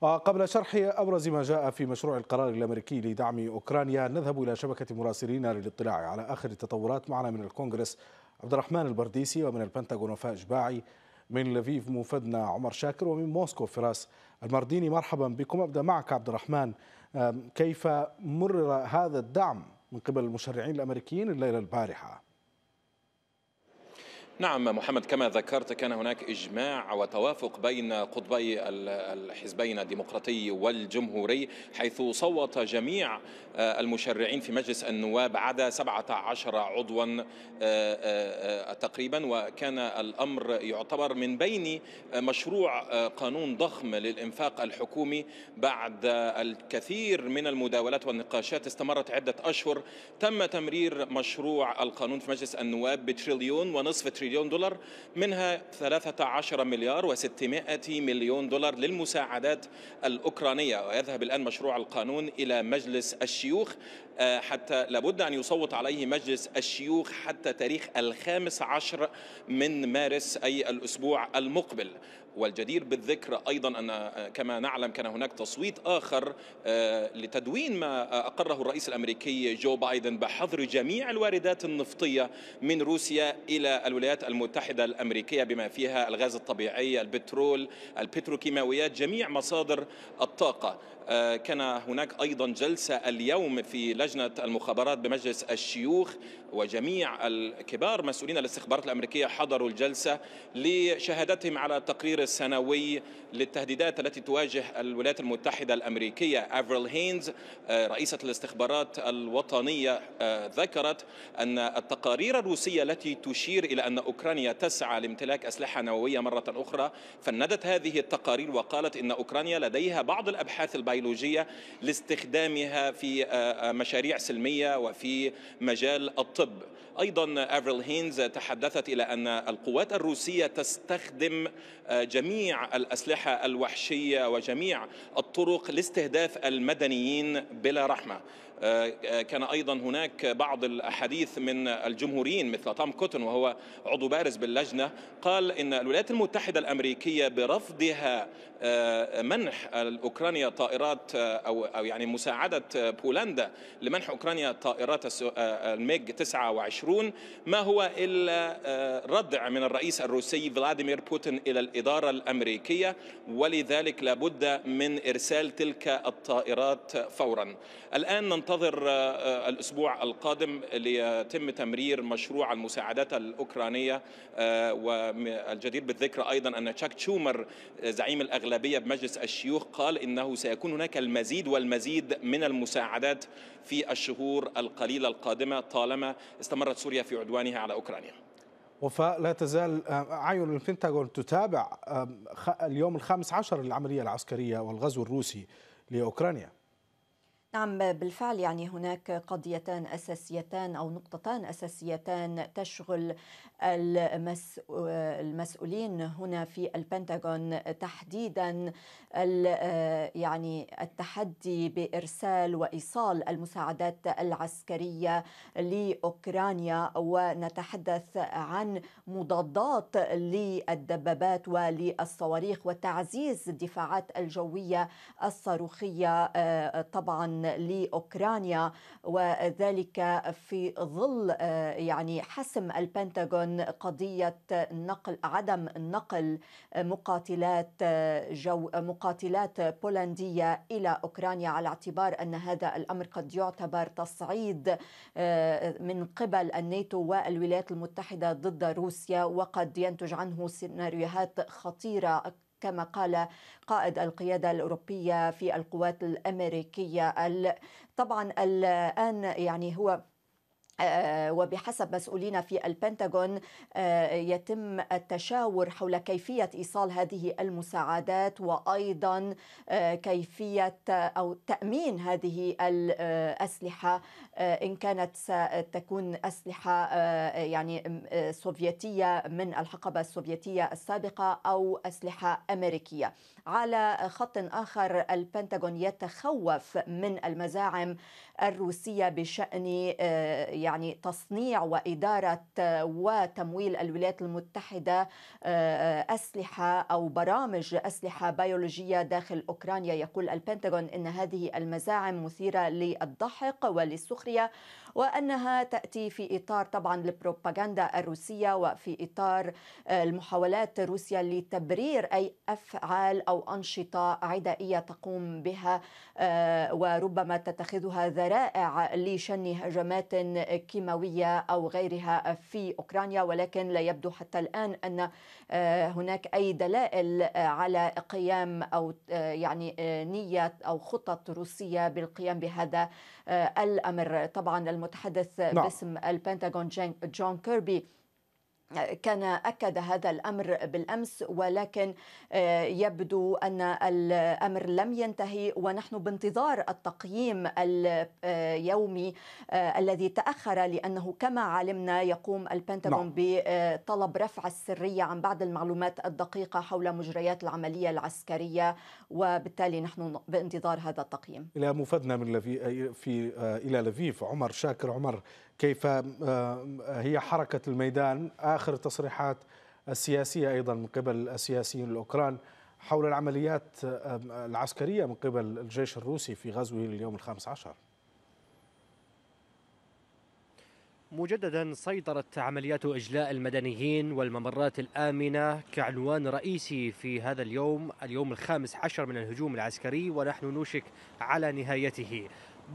قبل شرح أبرز ما جاء في مشروع القرار الأمريكي لدعم أوكرانيا نذهب إلى شبكة مراسلينا للاطلاع على آخر التطورات معنا من الكونغرس عبد الرحمن البرديسي ومن البنتاغون وفاء جباعي من لفيف مفدنا عمر شاكر ومن موسكو فراس المرديني مرحبا بكم أبدأ معك عبد الرحمن كيف مرر هذا الدعم من قبل المشرعين الأمريكيين الليلة البارحة؟ نعم محمد كما ذكرت كان هناك إجماع وتوافق بين قطبي الحزبين الديمقراطي والجمهوري حيث صوت جميع آه، المشرعين في مجلس النواب عدا 17 عضوا آه، آه، تقريبا وكان الأمر يعتبر من بين مشروع قانون ضخم للإنفاق الحكومي بعد الكثير من المداولات والنقاشات استمرت عدة أشهر تم تمرير مشروع القانون في مجلس النواب بتريليون ونصف تريليون تريليون دولار منها 13 مليار و600 مليون دولار للمساعدات الأوكرانية ويذهب الآن مشروع القانون إلى مجلس الشيوخ آه، حتى لابد أن يصوت عليه مجلس الشيوخ حتى تاريخ الخامس عشر من مارس أي الأسبوع المقبل والجدير بالذكر أيضا أن آه، كما نعلم كان هناك تصويت آخر آه، لتدوين ما أقره الرئيس الأمريكي جو بايدن بحظر جميع الواردات النفطية من روسيا إلى الولايات المتحدة الأمريكية بما فيها الغاز الطبيعي البترول البتروكيماويات جميع مصادر الطاقة كان هناك أيضا جلسة اليوم في لجنة لجنة المخابرات بمجلس الشيوخ وجميع الكبار مسؤولين الاستخبارات الأمريكية حضروا الجلسة لشهادتهم على التقرير السنوي للتهديدات التي تواجه الولايات المتحدة الأمريكية أفريل آه، هينز رئيسة الاستخبارات الوطنية آه، ذكرت أن التقارير الروسية التي تشير إلى أن أوكرانيا تسعى لامتلاك أسلحة نووية مرة أخرى فندت هذه التقارير وقالت إن أوكرانيا لديها بعض الأبحاث البيولوجية لاستخدامها في آه، مشاريع مشاريع سلمية وفي مجال الطب أيضا أفريل هينز تحدثت إلى أن القوات الروسية تستخدم جميع الأسلحة الوحشية وجميع الطرق لاستهداف المدنيين بلا رحمة آه، آه، كان ايضا هناك بعض الاحاديث من الجمهوريين مثل توم كوتن وهو عضو بارز باللجنه قال ان الولايات المتحده الامريكيه برفضها آه، منح اوكرانيا طائرات او او يعني مساعده بولندا لمنح اوكرانيا طائرات الميج 29 ما هو الا ردع من الرئيس الروسي فلاديمير بوتين الى الاداره الامريكيه ولذلك لابد من ارسال تلك الطائرات فورا الان ننتقل ننتظر آه، آه، الأسبوع القادم ليتم تمرير مشروع المساعدات الأوكرانية آه، والجدير بالذكر أيضا أن تشاك تشومر زعيم الأغلبية بمجلس الشيوخ قال إنه سيكون هناك المزيد والمزيد من المساعدات في الشهور القليلة القادمة طالما استمرت سوريا في عدوانها على أوكرانيا وفاء لا تزال أعين البنتاغون تتابع اليوم الخامس عشر للعملية العسكرية والغزو الروسي لأوكرانيا نعم بالفعل يعني هناك قضيتان اساسيتان او نقطتان اساسيتان تشغل المسؤولين هنا في البنتاغون تحديدا يعني التحدي بارسال وايصال المساعدات العسكريه لاوكرانيا ونتحدث عن مضادات للدبابات وللصواريخ وتعزيز الدفاعات الجويه الصاروخيه آه، طبعا لاوكرانيا وذلك في ظل آه، يعني حسم البنتاغون قضيه نقل عدم نقل آه، مقاتلات آه، جو مقاتلات بولنديه الى اوكرانيا على اعتبار ان هذا الامر قد يعتبر تصعيد من قبل الناتو والولايات المتحده ضد روسيا وقد ينتج عنه سيناريوهات خطيره كما قال قائد القيادة الأوروبية في القوات الأمريكية طبعا الآن يعني هو آه، وبحسب مسؤولين في البنتاغون آه، يتم التشاور حول كيفية إيصال هذه المساعدات وأيضا آه، كيفية أو تأمين هذه الأسلحة إن كانت ستكون أسلحة يعني سوفيتية من الحقبة السوفيتية السابقة أو أسلحة أمريكية على خط آخر البنتاغون يتخوف من المزاعم الروسية بشأن يعني يعني تصنيع وإدارة آه، وتمويل الولايات المتحدة آه، آه، أسلحة أو برامج أسلحة بيولوجية داخل أوكرانيا يقول البنتاغون إن هذه المزاعم مثيرة للضحك وللسخرية وأنها تأتي في إطار طبعا البروباغندا الروسية وفي إطار المحاولات روسيا لتبرير أي أفعال أو أنشطة عدائية تقوم بها وربما تتخذها ذرائع لشن هجمات كيماوية أو غيرها في أوكرانيا ولكن لا يبدو حتى الآن أن آه، هناك أي دلائل آه، على قيام أو آه، يعني نية أو خطط روسية بالقيام بهذا الأمر طبعا المتحدث نعم. باسم البنتاغون جون كيربي كان اكد هذا الامر بالامس ولكن آه، يبدو ان الامر لم ينتهي ونحن بانتظار التقييم اليومي آه، آه، الذي تاخر لانه كما علمنا يقوم البنتاغون نعم. بطلب رفع السريه عن بعض المعلومات الدقيقه حول مجريات العمليه العسكريه وبالتالي نحن بانتظار هذا التقييم الى مفادنا من في الى لفيف عمر شاكر عمر كيف آه، آه، هي حركة الميدان آخر تصريحات السياسية أيضا من قبل السياسيين الأوكران حول العمليات آه، العسكرية من قبل الجيش الروسي في غزوه اليوم الخامس عشر مجددا سيطرت عمليات اجلاء المدنيين والممرات الامنه كعنوان رئيسي في هذا اليوم اليوم الخامس عشر من الهجوم العسكري ونحن نوشك على نهايته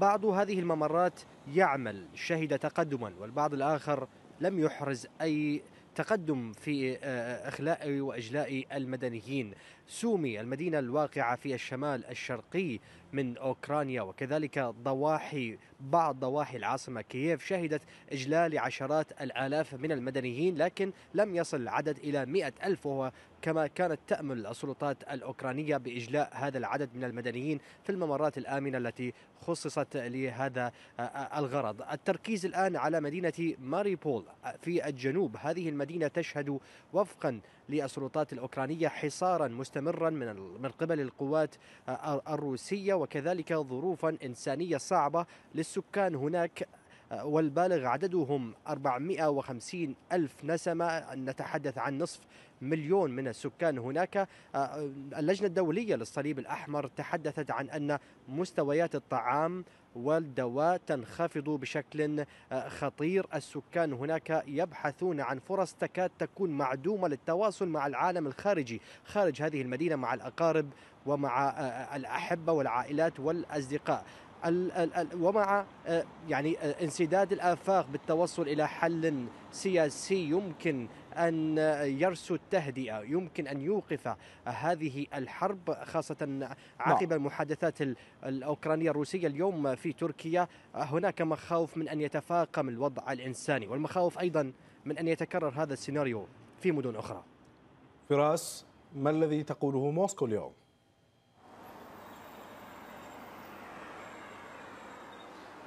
بعض هذه الممرات يعمل شهد تقدما والبعض الآخر لم يحرز أي تقدم في آه، آه، اخلاء واجلاء المدنيين سومي المدينه الواقعه في الشمال الشرقي من أوكرانيا وكذلك ضواحي بعض ضواحي العاصمة كييف شهدت إجلال عشرات الآلاف من المدنيين لكن لم يصل العدد إلى مئة ألف وهو كما كانت تأمل السلطات الأوكرانية بإجلاء هذا العدد من المدنيين في الممرات الآمنة التي خصصت لهذا آه، آه، الغرض التركيز الآن على مدينة ماريبول في الجنوب هذه المدينة تشهد وفقا للسلطات الأوكرانية حصارا مستمرا من من قبل القوات الروسية وكذلك ظروفا إنسانية صعبة للسكان هناك والبالغ عددهم 450 ألف نسمة نتحدث عن نصف مليون من السكان هناك آه، اللجنة الدولية للصليب الأحمر تحدثت عن أن مستويات الطعام والدواء تنخفض بشكل آه، خطير السكان هناك يبحثون عن فرص تكاد تكون معدومة للتواصل مع العالم الخارجي خارج هذه المدينة مع الأقارب ومع آه، الأحبة والعائلات والأصدقاء ومع آه، يعني آه، انسداد الآفاق بالتوصل إلى حل سياسي يمكن أن يرسو التهدئة يمكن أن يوقف هذه الحرب خاصة عقب نعم. المحادثات الأوكرانية الروسية اليوم في تركيا هناك مخاوف من أن يتفاقم الوضع الإنساني والمخاوف أيضا من أن يتكرر هذا السيناريو في مدن أخرى فراس ما الذي تقوله موسكو اليوم؟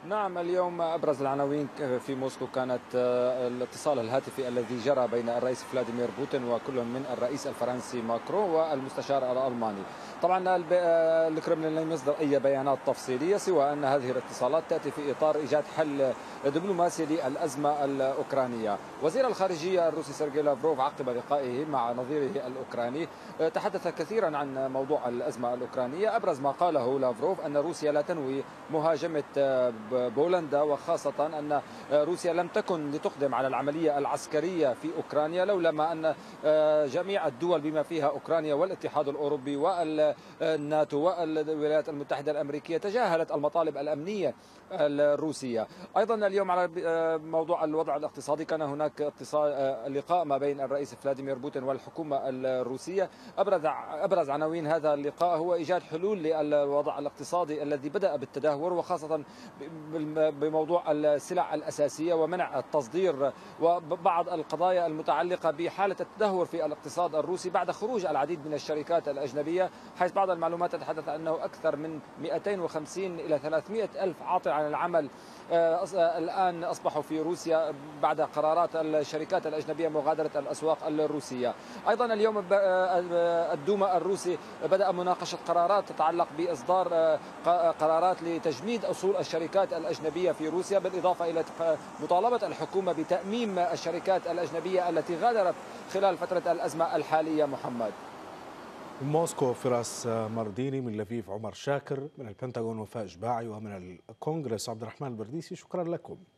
نعم اليوم أبرز العناوين في موسكو كانت آه، الاتصال الهاتفي الذي جرى بين الرئيس فلاديمير بوتين وكل من الرئيس الفرنسي ماكرون والمستشار الألماني طبعا آه، الكرملين لم يصدر اي بيانات تفصيليه سوى ان هذه الاتصالات تاتي في اطار ايجاد حل دبلوماسي للازمه الاوكرانيه. وزير الخارجيه الروسي سيرجي لافروف عقب لقائه مع نظيره الاوكراني آه، تحدث كثيرا عن موضوع الازمه الاوكرانيه، ابرز ما قاله لافروف ان روسيا لا تنوي مهاجمه آه، بولندا وخاصه ان روسيا لم تكن لتقدم على العمليه العسكريه في اوكرانيا لولا ما ان جميع الدول بما فيها اوكرانيا والاتحاد الاوروبي وال الناتو والولايات المتحدة الأمريكية تجاهلت المطالب الأمنية الروسية أيضا اليوم على آه، موضوع الوضع الاقتصادي كان هناك اتصال آه، لقاء ما بين الرئيس فلاديمير بوتين والحكومة الروسية أبرز أبرز عناوين هذا اللقاء هو إيجاد حلول للوضع الاقتصادي الذي بدأ بالتدهور وخاصة بموضوع السلع الأساسية ومنع التصدير وبعض القضايا المتعلقة بحالة التدهور في الاقتصاد الروسي بعد خروج العديد من الشركات الأجنبية حيث بعض المعلومات تتحدث أنه أكثر من 250 إلى 300 ألف عاطل عن العمل آه، آه، الآن أصبحوا في روسيا بعد قرارات الشركات الأجنبية مغادرة الأسواق الروسية أيضا اليوم آه، الدوما الروسي بدأ مناقشة قرارات تتعلق بإصدار قرارات لتجميد أصول الشركات الأجنبية في روسيا بالإضافة إلى مطالبة الحكومة بتأميم الشركات الأجنبية التي غادرت خلال فترة الأزمة الحالية محمد من موسكو فراس مارديني من لفيف عمر شاكر من البنتاغون وفاء جباعي ومن الكونغرس عبد الرحمن البرديسي شكرا لكم